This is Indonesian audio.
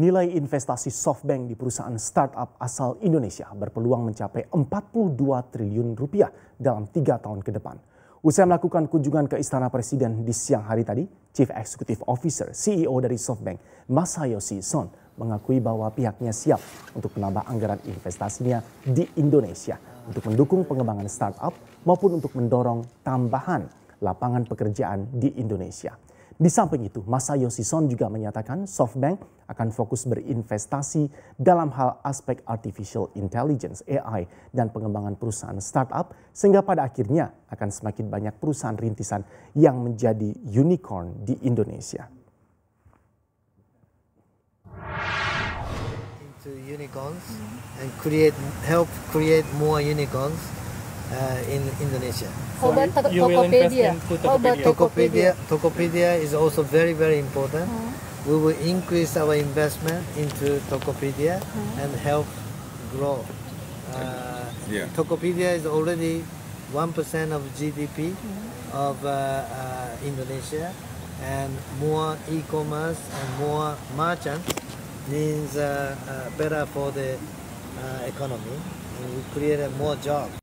Nilai investasi SoftBank di perusahaan startup asal Indonesia berpeluang mencapai 42 triliun rupiah dalam tiga tahun ke depan. Usai melakukan kunjungan ke Istana Presiden di siang hari tadi, Chief Executive Officer CEO dari SoftBank, Masayoshi Son, mengakui bahwa pihaknya siap untuk menambah anggaran investasinya di Indonesia untuk mendukung pengembangan startup maupun untuk mendorong tambahan lapangan pekerjaan di Indonesia. Di samping itu, Masayoshi Son juga menyatakan SoftBank akan fokus berinvestasi dalam hal aspek artificial intelligence AI dan pengembangan perusahaan startup sehingga pada akhirnya akan semakin banyak perusahaan rintisan yang menjadi unicorn di Indonesia. Into unicorns and create help create more unicorns uh, in Indonesia. How about Tokopedia? Tokopedia? How about Tokopedia? Tokopedia is also very, very important. Uh-huh. We will increase our investment into Tokopedia uh-huh. and help grow. Uh, yeah. Tokopedia is already 1% of GDP uh-huh. of uh, uh, Indonesia and more e-commerce and more merchants means uh, uh, better for the economy and we create more jobs.